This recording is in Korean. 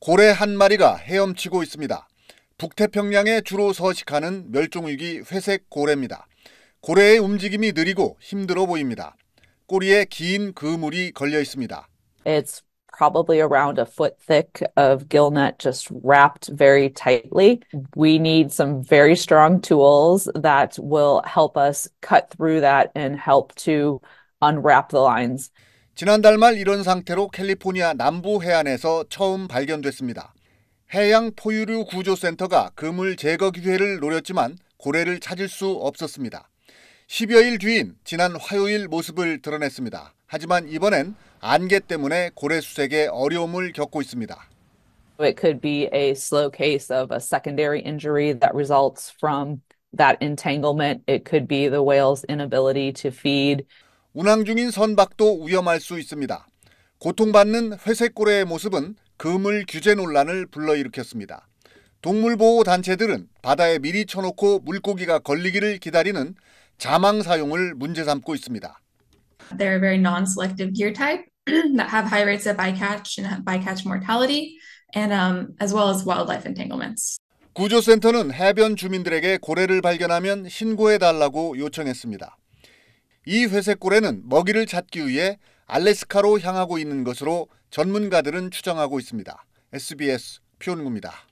고래 한 마리가 헤엄치고 있습니다. 북태평양에 주로 서식하는 멸종위기 회색 고래입니다. 고래의 움직임이 느리고 힘들어 보입니다. 꼬리에 긴 그물이 걸려 있습니다. It's probably around a foot thick of gill net just wrapped very tightly. We need some very strong tools that will help us cut through that and help to unwrap the lines. 지난달 말 이런 상태로 캘리포니아 남부 해안에서 처음 발견됐습니다. 해양 포유류 구조센터가 그물 제거 기회를 노렸지만 고래를 찾을 수 없었습니다. 10여일 뒤인 지난 화요일 모습을 드러냈습니다. 하지만 이번엔 안개 때문에 고래 수색에 어려움을 겪고 있습니다. It could be a slow case of a secondary injury that results from that entanglement. It could be the whale's inability to feed. 운항 중인 선박도 위험할 수 있습니다. 고통받는 회색 고래의 모습은 그물 규제 논란을 불러일으켰습니다. 동물보호 단체들은 바다에 미리 쳐놓고 물고기가 걸리기를 기다리는 자망 사용을 문제 삼고 있습니다. They're a very non-selective gear type that have high rates of bycatch and bycatch mortality, and um, as well as wildlife entanglements. 구조센터는 해변 주민들에게 고래를 발견하면 신고해 달라고 요청했습니다. 이 회색고래는 먹이를 찾기 위해 알래스카로 향하고 있는 것으로 전문가들은 추정하고 있습니다. SBS 표현구입니다.